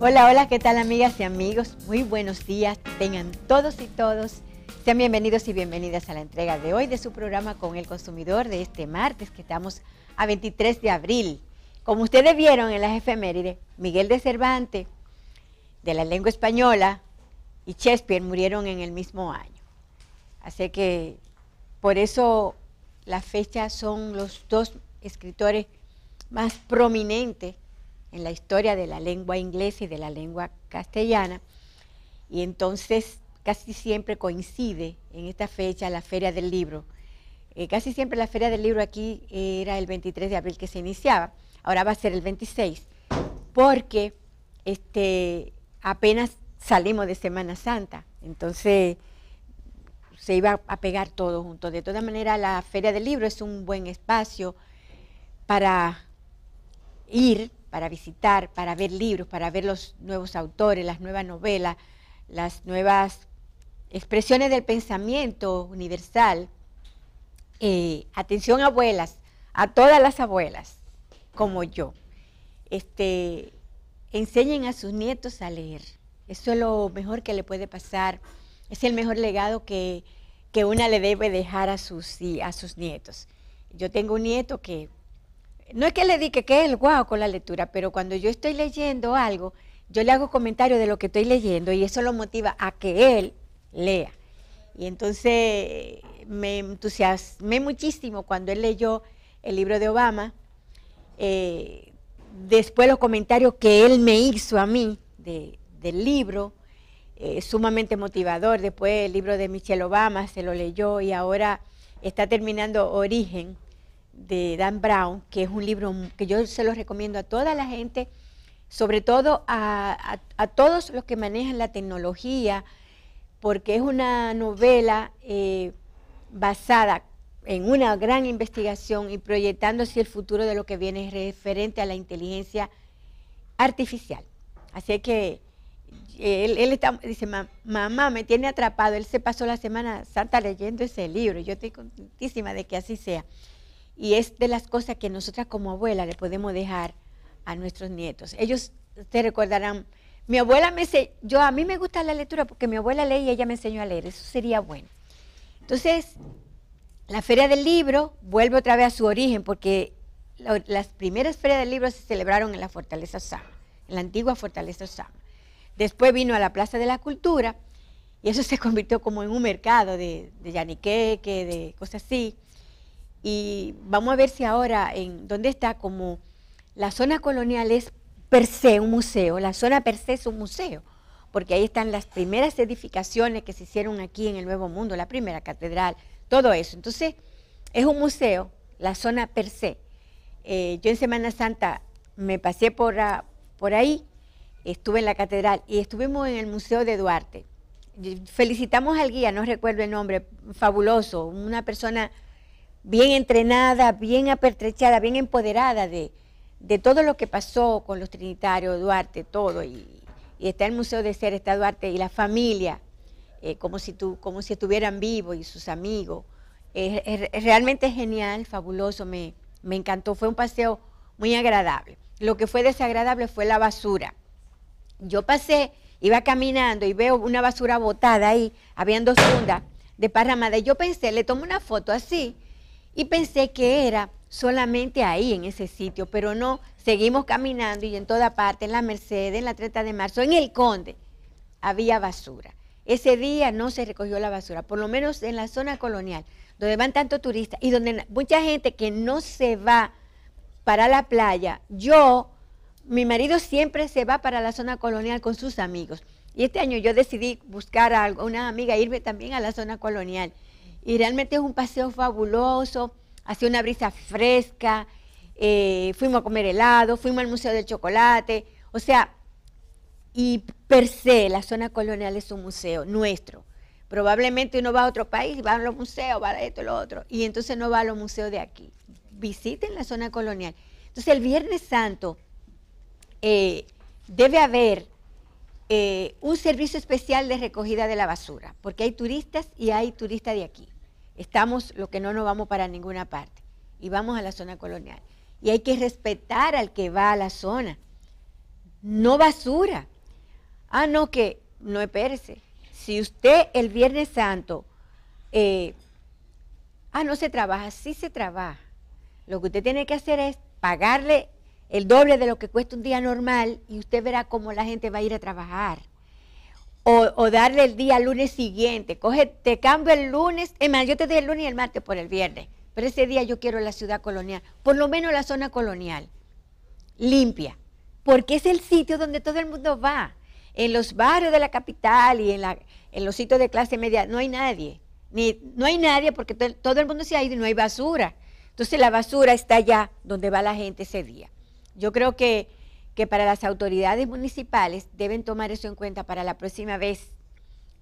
Hola, hola, ¿qué tal amigas y amigos? Muy buenos días, tengan todos y todos. Sean bienvenidos y bienvenidas a la entrega de hoy de su programa con el consumidor de este martes que estamos a 23 de abril. Como ustedes vieron en las efemérides, Miguel de Cervantes, de la lengua española, y Shakespeare murieron en el mismo año. Así que por eso la fecha son los dos escritores más prominentes en la historia de la lengua inglesa y de la lengua castellana. Y entonces casi siempre coincide en esta fecha la Feria del Libro. Eh, casi siempre la Feria del Libro aquí eh, era el 23 de abril que se iniciaba, ahora va a ser el 26, porque este, apenas salimos de Semana Santa, entonces se iba a pegar todo junto. De todas maneras, la Feria del Libro es un buen espacio para ir para visitar, para ver libros, para ver los nuevos autores, las nuevas novelas, las nuevas expresiones del pensamiento universal. Eh, atención abuelas, a todas las abuelas, como yo. Este, enseñen a sus nietos a leer. Eso es lo mejor que le puede pasar. Es el mejor legado que, una le debe dejar a sus, a sus nietos. Yo tengo un nieto que no es que le diga que es el guau con la lectura, pero cuando yo estoy leyendo algo, yo le hago comentario de lo que estoy leyendo y eso lo motiva a que él lea. Y entonces me entusiasmé muchísimo cuando él leyó el libro de Obama, eh, después los comentarios que él me hizo a mí del libro, eh, sumamente motivador, después el libro de Michelle Obama se lo leyó y ahora está terminando Origen, de Dan Brown, que es un libro que yo se lo recomiendo a toda la gente, sobre todo a, todos los que manejan la tecnología, porque es una novela eh, basada en una gran investigación y proyectando hacia el futuro de lo que viene referente a la inteligencia artificial. Así que eh, él, dice, mamá, me tiene atrapado. Él se pasó la Semana Santa leyendo ese libro. Yo estoy contentísima de que así sea. Y es de las cosas que nosotras como abuela le podemos dejar a nuestros nietos. Ellos, se recordarán, mi abuela me yo a mí me gusta la lectura porque mi abuela lee y ella me enseñó a leer, eso sería bueno. Entonces, la feria del libro vuelve otra vez a su origen porque las primeras ferias del libro se celebraron en la fortaleza Osama, en la antigua fortaleza Osama. Después vino a la Plaza de la Cultura y eso se convirtió como en un mercado de, de yaniqueque, de cosas así. Y vamos a ver si ahora, en dónde está, como la zona colonial es per se un museo, la zona per se es un museo, porque ahí están las primeras edificaciones que se hicieron aquí en el Nuevo Mundo, la primera catedral, todo eso. Entonces, es un museo, la zona per se. Eh, yo en Semana Santa me pasé por, ah, por ahí, estuve en la catedral y estuvimos en el Museo de Duarte. Felicitamos al guía, no recuerdo el nombre, fabuloso, una persona bien entrenada, bien apertrechada, bien empoderada de, de todo lo que pasó con los trinitarios, Duarte, todo, y, está el Museo de Ser, está Duarte y la familia, eh, como, si como si estuvieran vivos y sus amigos. es, realmente genial, fabuloso, me, me encantó, fue un paseo muy agradable. Lo que fue desagradable fue la basura. Yo pasé, iba caminando y veo una basura botada ahí, habían dos fundas de parramada, y yo pensé, le tomo una foto así, y pensé que era solamente ahí, en ese sitio, pero no, seguimos caminando y en toda parte, en la Mercedes, en la Treta de marzo, en el Conde, había basura. Ese día no se recogió la basura, por lo menos en la zona colonial, donde van tantos turistas y donde mucha gente que no se va para la playa. Yo, mi marido siempre se va para la zona colonial con sus amigos. Y este año yo decidí buscar a una amiga, irme también a la zona colonial. Y realmente es un paseo fabuloso, hacía una brisa fresca, eh, fuimos a comer helado, fuimos al Museo del Chocolate, o sea, y per se la zona colonial es un museo nuestro. Probablemente uno va a otro país, y va a los museos, va a esto, lo otro, y entonces no va a los museos de aquí. Visiten la zona colonial. Entonces el Viernes Santo eh, debe haber eh, un servicio especial de recogida de la basura, porque hay turistas y hay turistas de aquí. Estamos lo que no nos vamos para ninguna parte y vamos a la zona colonial. Y hay que respetar al que va a la zona. No basura. Ah, no, que no espérese. Si usted el Viernes Santo, eh, ah, no se trabaja, sí se trabaja. Lo que usted tiene que hacer es pagarle el doble de lo que cuesta un día normal y usted verá cómo la gente va a ir a trabajar. O, darle el día lunes siguiente. Coge, te cambio el lunes, es más, yo te doy el lunes y el martes por el viernes. Pero ese día yo quiero la ciudad colonial, por lo menos la zona colonial, limpia. Porque es el sitio donde todo el mundo va. En los barrios de la capital y en, los sitios de clase media no hay nadie. Ni, no hay nadie porque todo el mundo se ha ido y no hay basura. Entonces la basura está allá donde va la gente ese día. Yo creo que, para las autoridades municipales deben tomar eso en cuenta para la próxima vez,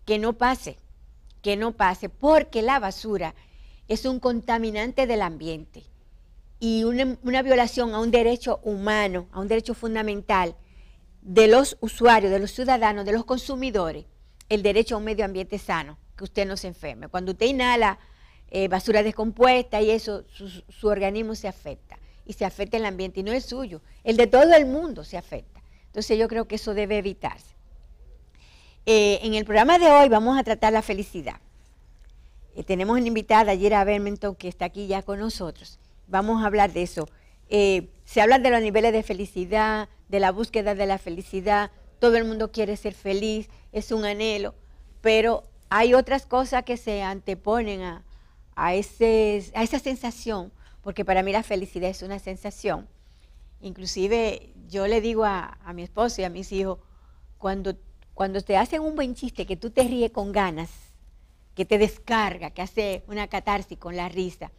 que no pase, que no pase, porque la basura es un contaminante del ambiente y una, violación a un derecho humano, a un derecho fundamental de los usuarios, de los ciudadanos, de los consumidores, el derecho a un medio ambiente sano, que usted no se enferme. Cuando usted inhala eh, basura descompuesta y eso, su, su organismo se afecta y se afecta el ambiente, y no el suyo, el de todo el mundo se afecta. Entonces yo creo que eso debe evitarse. Eh, en el programa de hoy vamos a tratar la felicidad. Eh, tenemos una invitada, a Bermenton, que está aquí ya con nosotros. Vamos a hablar de eso. Eh, se habla de los niveles de felicidad, de la búsqueda de la felicidad. Todo el mundo quiere ser feliz, es un anhelo, pero hay otras cosas que se anteponen a, a, a esa sensación porque para mí la felicidad es una sensación. Inclusive yo le digo a, mi esposo y a mis hijos, cuando, cuando te hacen un buen chiste, que tú te ríes con ganas, que te descarga, que hace una catarsis con la risa.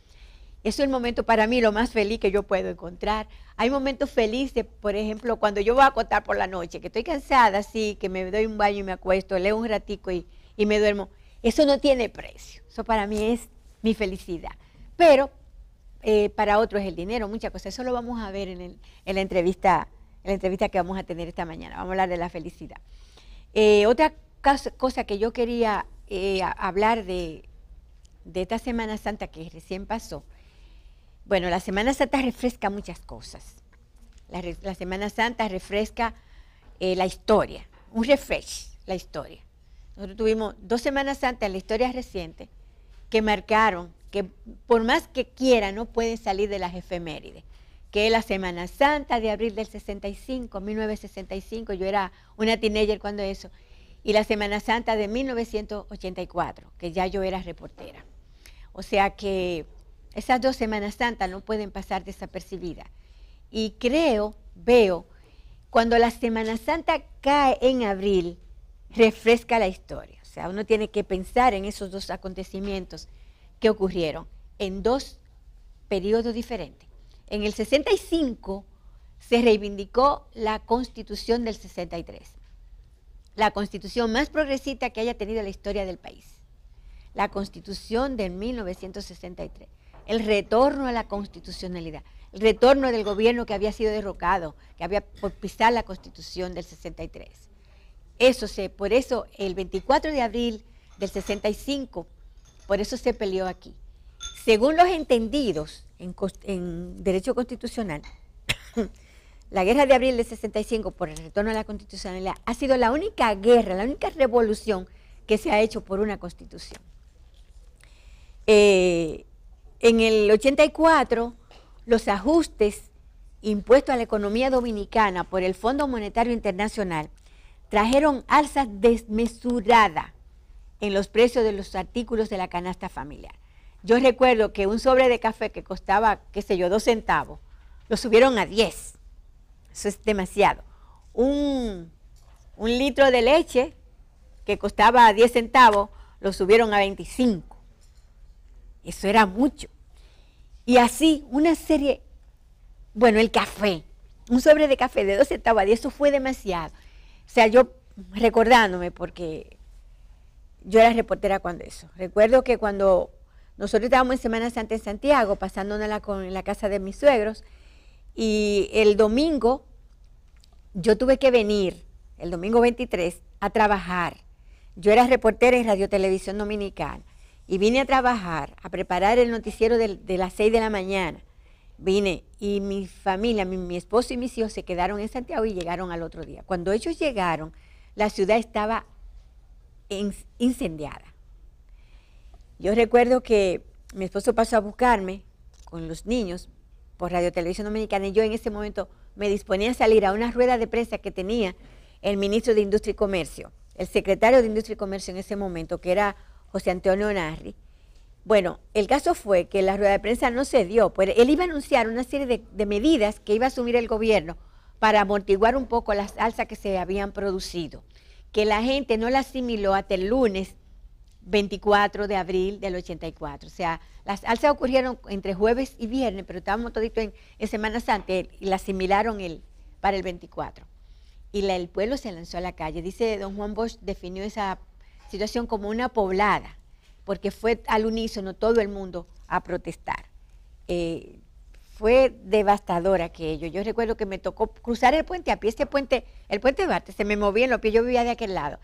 Eso es el momento para mí lo más feliz que yo puedo encontrar. Hay momentos felices, por ejemplo, cuando yo voy a acostar por la noche, que estoy cansada, sí, que me doy un baño y me acuesto, leo un ratico y, y me duermo. Eso no tiene precio. Eso para mí es mi felicidad. Pero eh, para otros el dinero, muchas cosas. Eso lo vamos a ver en, la entrevista, la entrevista que vamos a tener esta mañana. Vamos a hablar de la felicidad. Eh, otra cosa que yo quería eh, hablar de, esta Semana Santa que recién pasó. Bueno, la Semana Santa refresca muchas cosas. La, Semana Santa refresca la historia, un refresh, la historia. Nosotros tuvimos dos Semanas Santas en la historia reciente que marcaron por más que quiera no puede salir de las efemérides, que es la Semana Santa de abril del 65, 1965, yo era una teenager cuando eso, y la Semana Santa de 1984, que ya yo era reportera. O sea que esas dos Semanas Santas no pueden pasar desapercibidas. Y creo, veo, cuando la Semana Santa cae en abril, refresca la historia. O sea, uno tiene que pensar en esos dos acontecimientos que ocurrieron en dos periodos diferentes. En el 65 se reivindicó la constitución del 63, la constitución más progresista que haya tenido la historia del país, la constitución de 1963, el retorno a la constitucionalidad, el retorno del gobierno que había sido derrocado, que había por pisar la constitución del 63. Eso se, por eso el 24 de abril del 65 por eso se peleó aquí. Según los entendidos en, derecho constitucional, la guerra de abril de 65 por el retorno a la constitucionalidad ha sido la única guerra, la única revolución que se ha hecho por una constitución. Eh, en el 84, los ajustes impuestos a la economía dominicana por el Fondo Monetario Internacional trajeron alzas desmesuradas en los precios de los artículos de la canasta familiar. Yo recuerdo que un sobre de café que costaba, qué sé yo, dos centavos, lo subieron a diez, Eso es demasiado. Un, un litro de leche que costaba diez centavos, lo subieron a veinticinco. Eso era mucho. Y así, una serie, bueno, el café, un sobre de café de dos centavos a diez, eso fue demasiado. O sea, yo recordándome, porque yo era reportera cuando eso. Recuerdo que cuando nosotros estábamos en Semana Santa en Santiago, pasándonos en la casa de mis suegros, y el domingo yo tuve que venir, el domingo 23, a trabajar. Yo era reportera en Radio Televisión Dominicana y vine a trabajar, a preparar el noticiero de, las 6 de la mañana. Vine y mi familia, mi, mi esposo y mis hijos se quedaron en Santiago y llegaron al otro día. Cuando ellos llegaron, la ciudad estaba incendiada. Yo recuerdo que mi esposo pasó a buscarme con los niños por Radio Televisión Dominicana y yo en ese momento me disponía a salir a una rueda de prensa que tenía el ministro de Industria y Comercio, el secretario de Industria y Comercio en ese momento, que era José Antonio Narri. Bueno, el caso fue que la rueda de prensa no se dio, pues él iba a anunciar una serie de, de medidas que iba a asumir el gobierno para amortiguar un poco las alzas que se habían producido que la gente no la asimiló hasta el lunes 24 de abril del 84. O sea, las alzas ocurrieron entre jueves y viernes, pero estábamos toditos en, Semana Santa y la asimilaron el, para el 24. Y el pueblo se lanzó a la calle. Dice don Juan Bosch, definió esa situación como una poblada, porque fue al unísono todo el mundo a protestar. Eh, fue devastador aquello. Yo recuerdo que me tocó cruzar el puente a pie, este puente, el puente de Duarte, se me movía en los pies, yo vivía de aquel lado.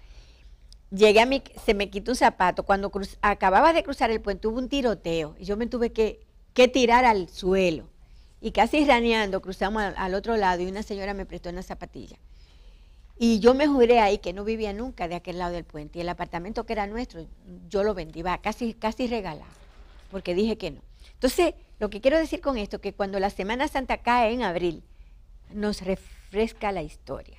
Llegué a mi, se me quitó un zapato. Cuando acababa de cruzar el puente hubo un tiroteo y yo me tuve que, tirar al suelo. Y casi raneando cruzamos al, otro lado y una señora me prestó una zapatilla. Y yo me juré ahí que no vivía nunca de aquel lado del puente. Y el apartamento que era nuestro, yo lo vendí, va, casi, casi regalado, porque dije que no. Entonces, lo que quiero decir con esto, que cuando la Semana Santa cae en abril, nos refresca la historia,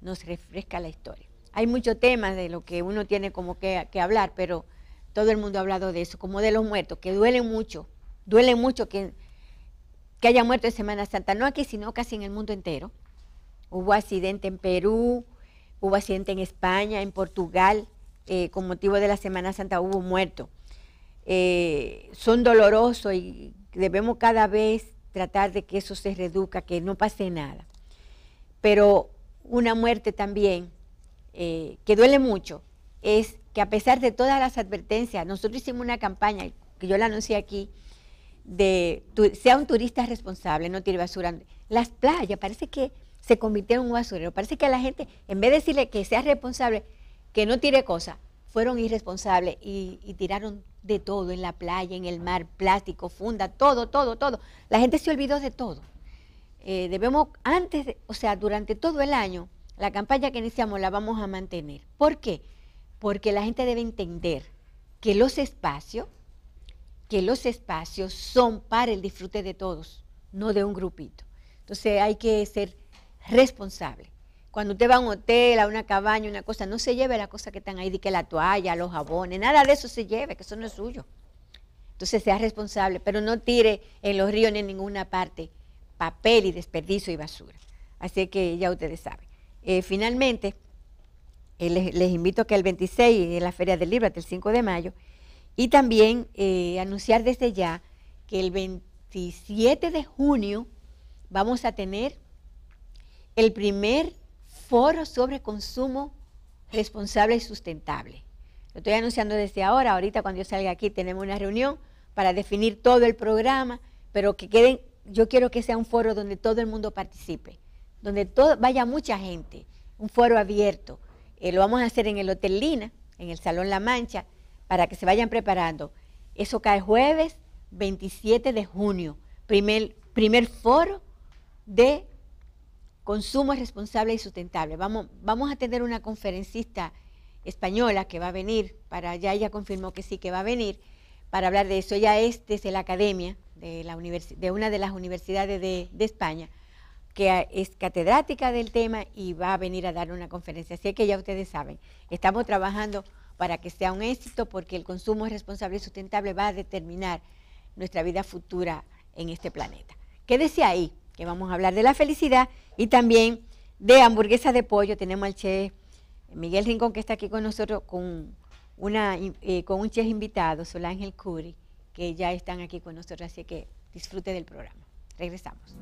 nos refresca la historia. Hay muchos temas de lo que uno tiene como que, hablar, pero todo el mundo ha hablado de eso, como de los muertos, que duele mucho, duele mucho que, haya muerto en Semana Santa, no aquí, sino casi en el mundo entero. Hubo accidente en Perú, hubo accidente en España, en Portugal, eh, con motivo de la Semana Santa hubo muerto. Eh, son dolorosos y debemos cada vez tratar de que eso se reduzca, que no pase nada. Pero una muerte también eh, que duele mucho es que a pesar de todas las advertencias, nosotros hicimos una campaña, que yo la anuncié aquí, de sea un turista responsable, no tire basura. Las playas parece que se convirtieron en un basurero. Parece que a la gente, en vez de decirle que sea responsable, que no tire cosas, fueron irresponsables y, y tiraron de todo, en la playa, en el mar, plástico, funda, todo, todo, todo. La gente se olvidó de todo. Eh, debemos, antes, o sea, durante todo el año, la campaña que iniciamos la vamos a mantener. ¿Por qué? Porque la gente debe entender que los espacios, que los espacios son para el disfrute de todos, no de un grupito. Entonces hay que ser responsable cuando usted va a un hotel, a una cabaña, una cosa, no se lleve la cosa que están ahí, de que la toalla, los jabones, nada de eso se lleve, que eso no es suyo. Entonces sea responsable, pero no tire en los ríos ni en ninguna parte papel y desperdicio y basura. Así que ya ustedes saben. Eh, finalmente, eh, les, invito a que el 26 en eh, la Feria del Libro, hasta el 5 de mayo, y también anunciar desde ya que el 27 de junio vamos a tener el primer foro sobre consumo responsable y sustentable. Lo estoy anunciando desde ahora, ahorita cuando yo salga aquí tenemos una reunión para definir todo el programa, pero que queden, yo quiero que sea un foro donde todo el mundo participe, donde vaya mucha gente, un foro abierto. Eh, lo vamos a hacer en el Hotel Lina, en el Salón La Mancha, para que se vayan preparando. Eso cae jueves 27 de junio, primer, primer foro de consumo responsable y sustentable. Vamos, vamos a tener una conferencista española que va a venir, para ya ella confirmó que sí, que va a venir, para hablar de eso. Ella es desde la academia de, una de las universidades de, España, que es catedrática del tema y va a venir a dar una conferencia. Así que ya ustedes saben, estamos trabajando para que sea un éxito porque el consumo responsable y sustentable va a determinar nuestra vida futura en este planeta. Quédese ahí, que vamos a hablar de la felicidad y también de hamburguesa de pollo tenemos al chef Miguel Rincón que está aquí con nosotros con, una, eh, con un chef invitado, Ángel Curi, que ya están aquí con nosotros, así que disfrute del programa. Regresamos.